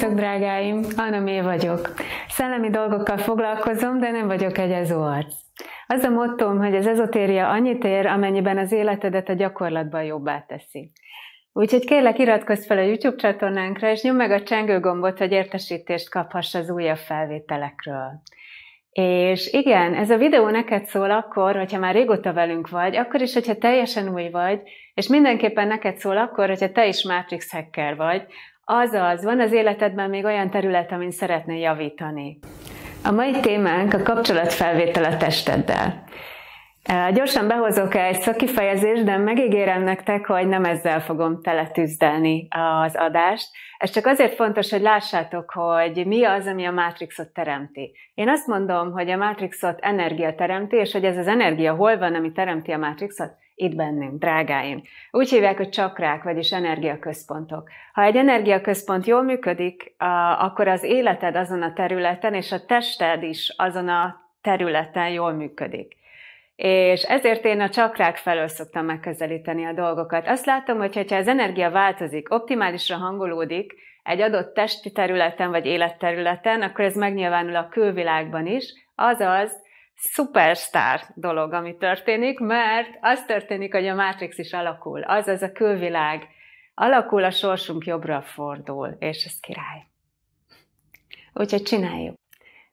Sziasztok, drágáim! Anna Mé vagyok. Szellemi dolgokkal foglalkozom, de nem vagyok egy ezóarc. Az a mottom, hogy az ezotéria annyit ér, amennyiben az életedet a gyakorlatban jobbá teszi. Úgyhogy kérlek, iratkozz fel a YouTube csatornánkra, és nyomd meg a csengőgombot, hogy értesítést kaphass az újabb felvételekről. És igen, ez a videó neked szól akkor, hogyha már régóta velünk vagy, akkor is, hogyha teljesen új vagy, és mindenképpen neked szól akkor, hogyha te is Matrix hacker vagy, Azaz, van az életedben még olyan terület, amin szeretnél javítani. A mai témánk a kapcsolatfelvétel a testeddel. Gyorsan behozok egy szakifejezést, de megígérem nektek, hogy nem ezzel fogom teletűzdelni az adást. Ez csak azért fontos, hogy lássátok, hogy mi az, ami a mátrixot teremti. Én azt mondom, hogy a mátrixot energia teremti, és hogy ez az energia hol van, ami teremti a mátrixot? itt bennünk, drágáim. Úgy hívják, hogy csakrák, vagyis energiaközpontok. Ha egy energiaközpont jól működik, akkor az életed azon a területen, és a tested is azon a területen jól működik. És ezért én a csakrák felől szoktam megközelíteni a dolgokat. Azt látom, hogy ha az energia változik, optimálisra hangolódik egy adott testi területen vagy életterületen, akkor ez megnyilvánul a külvilágban is, azaz szupersztár dolog, ami történik, mert az történik, hogy a Matrix is alakul, az, az a külvilág alakul, a sorsunk jobbra fordul, és ez király. Úgyhogy csináljuk.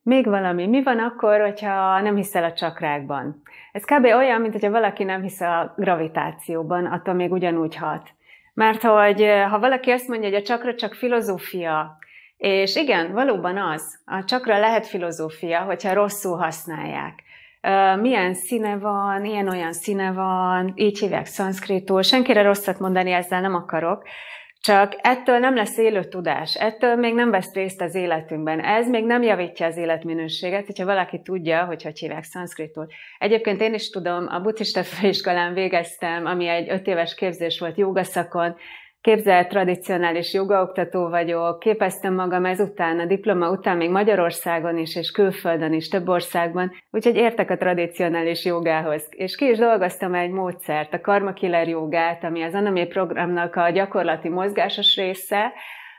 Még valami, mi van akkor, hogyha nem hiszel a csakrákban? Ez kb. olyan, mint hogyha valaki nem hisz a gravitációban, attól még ugyanúgy hat. Mert hogy eh, ha valaki azt mondja, hogy a csakra csak filozófia, és igen, valóban az. A csakra lehet filozófia, hogyha rosszul használják. Milyen színe van, ilyen-olyan színe van, így hívják szanszkritul. Senkire rosszat mondani ezzel nem akarok, csak ettől nem lesz élő tudás, ettől még nem vesz részt az életünkben. Ez még nem javítja az életminőséget, hogyha valaki tudja, hogy hogy hívják szanszkritul. Egyébként én is tudom, a buddhista főiskolán végeztem, ami egy öt éves képzés volt jogaszakon, képzelt tradicionális jogaoktató vagyok, képeztem magam ezután, a diploma után még Magyarországon is, és külföldön is, több országban, úgyhogy értek a tradicionális jogához. És ki is dolgoztam egy módszert, a Karma Killer jogát, ami az Anami programnak a gyakorlati mozgásos része,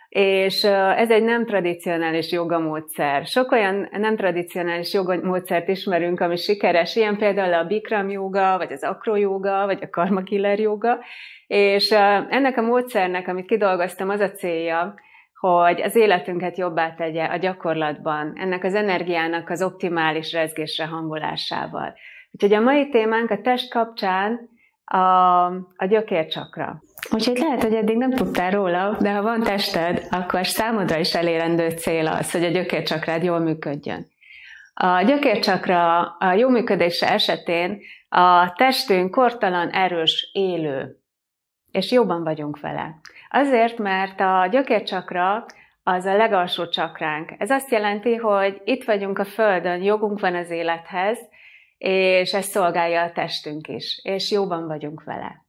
és ez egy nem tradicionális jogamódszer. Sok olyan nem tradicionális jogamódszert ismerünk, ami sikeres, ilyen például a Bikram joga, vagy az joga, vagy a karma killer joga, és ennek a módszernek, amit kidolgoztam, az a célja, hogy az életünket jobbá tegye a gyakorlatban, ennek az energiának az optimális rezgésre hangolásával. Úgyhogy a mai témánk a test kapcsán a, a gyökércsakra. Úgyhogy lehet, hogy eddig nem tudtál róla, de ha van tested, akkor számodra is elérendő cél az, hogy a gyökércsakrád jól működjön. A gyökércsakra a jó működése esetén a testünk kortalan, erős, élő, és jobban vagyunk vele. Azért, mert a gyökércsakra az a legalsó csakránk. Ez azt jelenti, hogy itt vagyunk a Földön, jogunk van az élethez, és ez szolgálja a testünk is, és jóban vagyunk vele.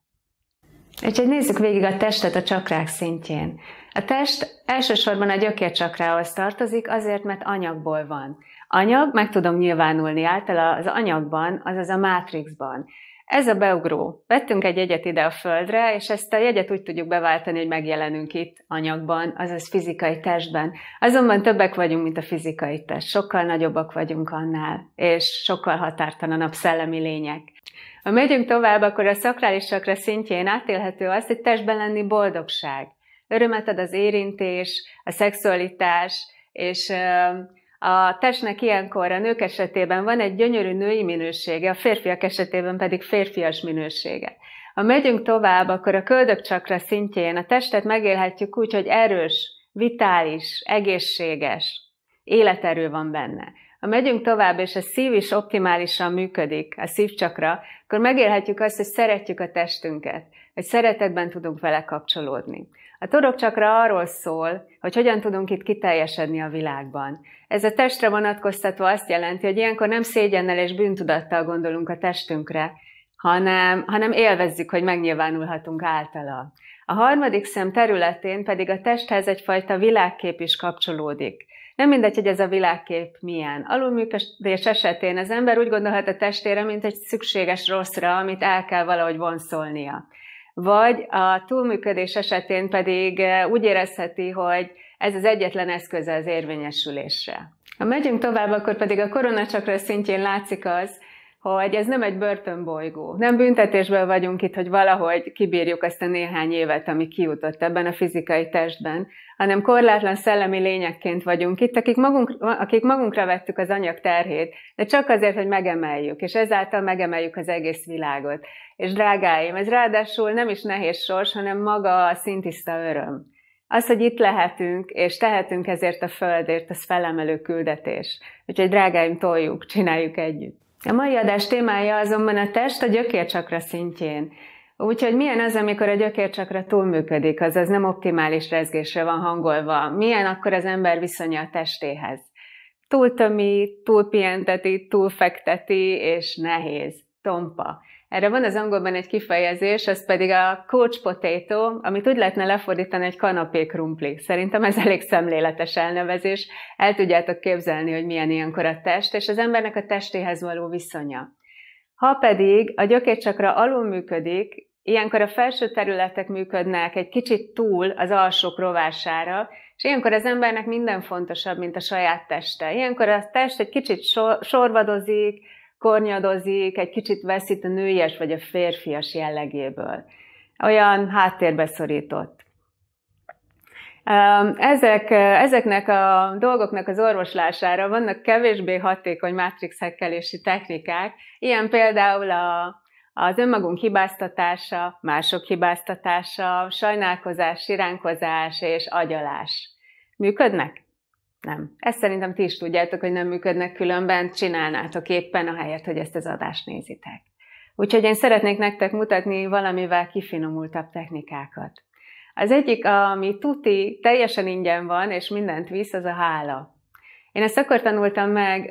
Úgyhogy nézzük végig a testet a csakrák szintjén. A test elsősorban a gyökércsakrához tartozik, azért, mert anyagból van. Anyag meg tudom nyilvánulni által az anyagban, azaz a mátrixban ez a beugró. Vettünk egy jegyet ide a földre, és ezt a jegyet úgy tudjuk beváltani, hogy megjelenünk itt anyagban, azaz fizikai testben. Azonban többek vagyunk, mint a fizikai test. Sokkal nagyobbak vagyunk annál, és sokkal határtalanabb szellemi lények. Ha megyünk tovább, akkor a szakrális sakra szintjén átélhető az, hogy testben lenni boldogság. Örömet ad az érintés, a szexualitás, és a testnek ilyenkor a nők esetében van egy gyönyörű női minősége, a férfiak esetében pedig férfias minősége. Ha megyünk tovább, akkor a köldökcsakra szintjén a testet megélhetjük úgy, hogy erős, vitális, egészséges, életerő van benne. Ha megyünk tovább, és a szív is optimálisan működik, a szívcsakra, akkor megélhetjük azt, hogy szeretjük a testünket hogy szeretetben tudunk vele kapcsolódni. A csakra arról szól, hogy hogyan tudunk itt kiteljesedni a világban. Ez a testre vonatkoztatva azt jelenti, hogy ilyenkor nem szégyennel és bűntudattal gondolunk a testünkre, hanem, hanem élvezzük, hogy megnyilvánulhatunk általa. A harmadik szem területén pedig a testhez egyfajta világkép is kapcsolódik. Nem mindegy, hogy ez a világkép milyen. Alulműködés esetén az ember úgy gondolhat a testére, mint egy szükséges rosszra, amit el kell valahogy vonszolnia vagy a túlműködés esetén pedig eh, úgy érezheti, hogy ez az egyetlen eszköze az érvényesülésre. Ha megyünk tovább, akkor pedig a koronacsakra szintjén látszik az, hogy ez nem egy börtönbolygó. Nem büntetésből vagyunk itt, hogy valahogy kibírjuk ezt a néhány évet, ami kijutott ebben a fizikai testben, hanem korlátlan szellemi lényekként vagyunk itt, akik, magunk, akik magunkra vettük az anyag terhét, de csak azért, hogy megemeljük, és ezáltal megemeljük az egész világot. És drágáim, ez ráadásul nem is nehéz sors, hanem maga a szintiszta öröm. Az, hogy itt lehetünk, és tehetünk ezért a földért, az felemelő küldetés. Úgyhogy drágáim, toljuk, csináljuk együtt. A mai adás témája azonban a test a gyökércsakra szintjén. Úgyhogy milyen az, amikor a gyökércsakra túlműködik, azaz nem optimális rezgésre van hangolva? Milyen akkor az ember viszonya a testéhez? Túl tömi, túl pihenteti, túl fekteti, és nehéz, tompa. Erre van az angolban egy kifejezés, ez pedig a coach potato, amit úgy lehetne lefordítani egy kanapé krumpli. Szerintem ez elég szemléletes elnevezés. El tudjátok képzelni, hogy milyen ilyenkor a test, és az embernek a testéhez való viszonya. Ha pedig a gyökércsakra alul működik, ilyenkor a felső területek működnek egy kicsit túl az alsók rovására, és ilyenkor az embernek minden fontosabb, mint a saját teste. Ilyenkor a test egy kicsit sor- sorvadozik, kornyadozik, egy kicsit veszít a nőies vagy a férfias jellegéből. Olyan háttérbe szorított. Ezek, ezeknek a dolgoknak az orvoslására vannak kevésbé hatékony mátrixhekkelési technikák, ilyen például a, az önmagunk hibáztatása, mások hibáztatása, sajnálkozás, iránkozás és agyalás. Működnek? nem. Ezt szerintem ti is tudjátok, hogy nem működnek különben, csinálnátok éppen, a helyet, hogy ezt az adást nézitek. Úgyhogy én szeretnék nektek mutatni valamivel kifinomultabb technikákat. Az egyik, ami tuti, teljesen ingyen van, és mindent visz, az a hála. Én ezt akkor tanultam meg,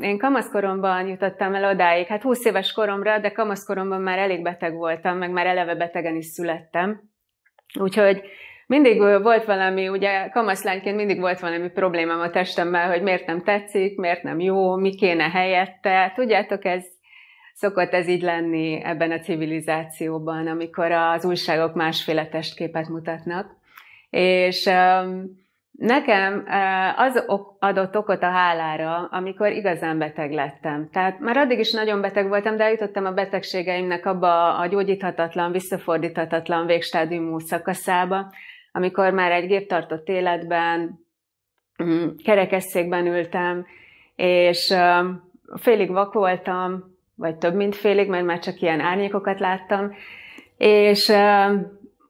én kamaszkoromban jutottam el odáig, hát 20 éves koromra, de kamaszkoromban már elég beteg voltam, meg már eleve betegen is születtem. Úgyhogy mindig volt valami, ugye kamaszlányként mindig volt valami problémám a testemmel, hogy miért nem tetszik, miért nem jó, mi kéne helyette. Tudjátok, ez szokott ez így lenni ebben a civilizációban, amikor az újságok másféle testképet mutatnak. És Nekem az adott okot a hálára, amikor igazán beteg lettem. Tehát már addig is nagyon beteg voltam, de eljutottam a betegségeimnek abba a gyógyíthatatlan, visszafordíthatatlan végstádiumú szakaszába, amikor már egy tartott életben, mm, kerekesszékben ültem, és félig vak voltam, vagy több, mint félig, mert már csak ilyen árnyékokat láttam, és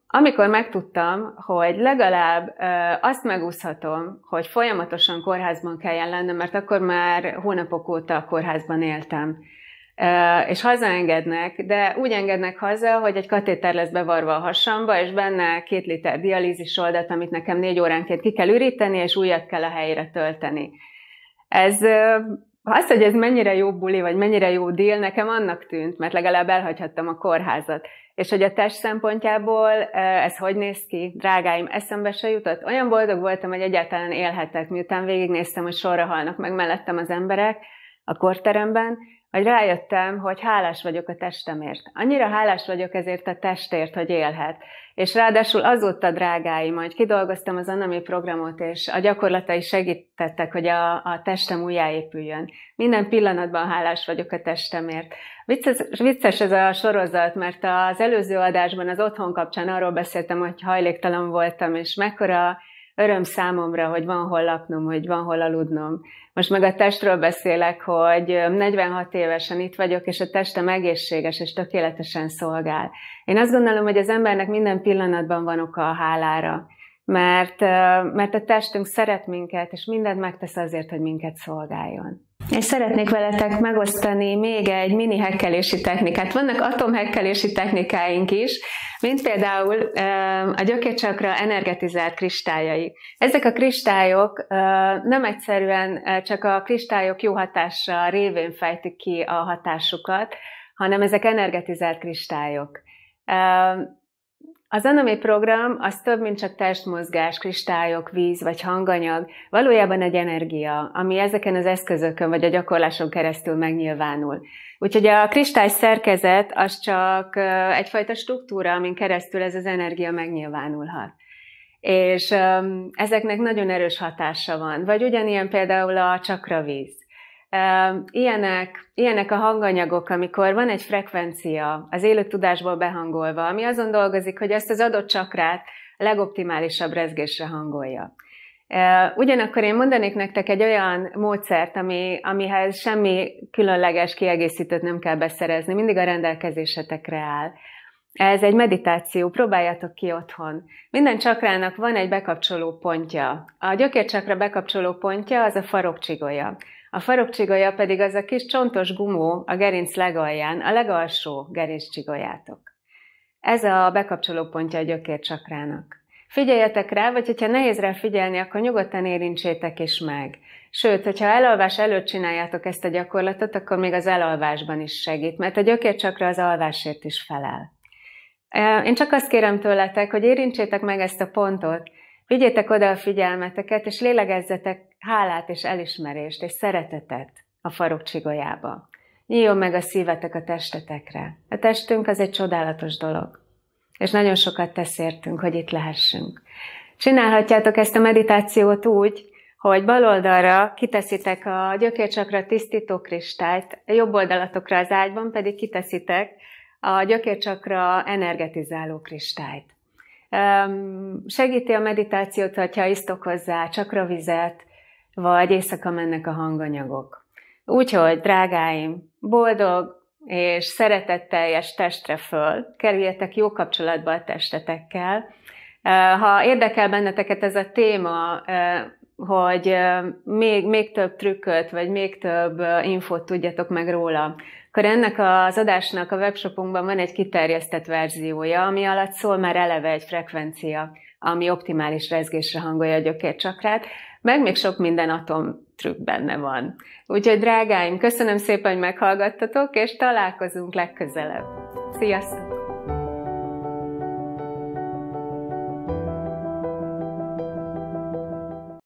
amikor megtudtam, hogy legalább azt megúszhatom, hogy folyamatosan kórházban kelljen lennem, mert akkor már hónapok óta a kórházban éltem, és hazaengednek, de úgy engednek haza, hogy egy katéter lesz bevarva a hasamba, és benne két liter dialízis oldat, amit nekem négy óránként ki kell üríteni, és újat kell a helyére tölteni. Ez az, hogy ez mennyire jó buli, vagy mennyire jó dél, nekem annak tűnt, mert legalább elhagyhattam a kórházat. És hogy a test szempontjából ez hogy néz ki? Drágáim, eszembe se jutott. Olyan boldog voltam, hogy egyáltalán élhetek, miután végignéztem, hogy sorra halnak meg mellettem az emberek a korteremben, hogy rájöttem, hogy hálás vagyok a testemért. Annyira hálás vagyok ezért a testért, hogy élhet. És ráadásul azóta, drágáim, hogy kidolgoztam az Anami programot, és a gyakorlatai segítettek, hogy a, a testem újjáépüljön. Minden pillanatban hálás vagyok a testemért. Vicces, vicces ez a sorozat, mert az előző adásban az otthon kapcsán arról beszéltem, hogy hajléktalan voltam, és mekkora öröm számomra, hogy van hol laknom, hogy van hol aludnom. Most meg a testről beszélek, hogy 46 évesen itt vagyok, és a testem egészséges és tökéletesen szolgál. Én azt gondolom, hogy az embernek minden pillanatban van oka a hálára, mert, mert a testünk szeret minket, és mindent megtesz azért, hogy minket szolgáljon. És szeretnék veletek megosztani még egy mini hekkelési technikát. Vannak atomhekkelési technikáink is, mint például a gyökércsakra energetizált kristályai. Ezek a kristályok nem egyszerűen csak a kristályok jó hatása révén fejtik ki a hatásukat, hanem ezek energetizált kristályok. Az Anomi program az több, mint csak testmozgás, kristályok, víz vagy hanganyag, valójában egy energia, ami ezeken az eszközökön vagy a gyakorláson keresztül megnyilvánul. Úgyhogy a kristály szerkezet az csak egyfajta struktúra, amin keresztül ez az energia megnyilvánulhat. És ezeknek nagyon erős hatása van. Vagy ugyanilyen például a csakravíz Ilyenek, ilyenek a hanganyagok, amikor van egy frekvencia az élő tudásból behangolva, ami azon dolgozik, hogy ezt az adott csakrát legoptimálisabb rezgésre hangolja. Ugyanakkor én mondanék nektek egy olyan módszert, ami, amihez semmi különleges kiegészítőt nem kell beszerezni, mindig a rendelkezésetekre áll. Ez egy meditáció, próbáljátok ki otthon. Minden csakrának van egy bekapcsoló pontja. A gyökércsakra bekapcsoló pontja az a farokcsigolya. A farokcsigolya pedig az a kis csontos gumó a gerinc legalján, a legalsó gerinccsigolyátok. Ez a bekapcsoló pontja a gyökércsakrának. Figyeljetek rá, vagy hogyha nehéz rá figyelni, akkor nyugodtan érintsétek is meg. Sőt, hogyha elalvás előtt csináljátok ezt a gyakorlatot, akkor még az elalvásban is segít, mert a gyökércsakra az alvásért is felel. Én csak azt kérem tőletek, hogy érintsétek meg ezt a pontot, vigyétek oda a figyelmeteket, és lélegezzetek hálát és elismerést és szeretetet a farok csigolyába. Nyíljon meg a szívetek a testetekre. A testünk az egy csodálatos dolog, és nagyon sokat tesz értünk, hogy itt lehessünk. Csinálhatjátok ezt a meditációt úgy, hogy bal oldalra kiteszitek a gyökércsakra tisztító kristályt, a jobb oldalatokra az ágyban pedig kiteszitek a gyökércsakra energetizáló kristályt. Segíti a meditációt, ha isztok hozzá csakravizet, vagy éjszaka mennek a hanganyagok. Úgyhogy, drágáim, boldog és szeretetteljes testre föl, kerüljetek jó kapcsolatba a testetekkel. Ha érdekel benneteket ez a téma, hogy még, még több trükköt, vagy még több infót tudjatok meg róla, akkor ennek az adásnak a webshopunkban van egy kiterjesztett verziója, ami alatt szól már eleve egy frekvencia, ami optimális rezgésre hangolja a gyökércsakrát, meg még sok minden atom trükk benne van. Úgyhogy drágáim, köszönöm szépen, hogy meghallgattatok, és találkozunk legközelebb. Sziasztok!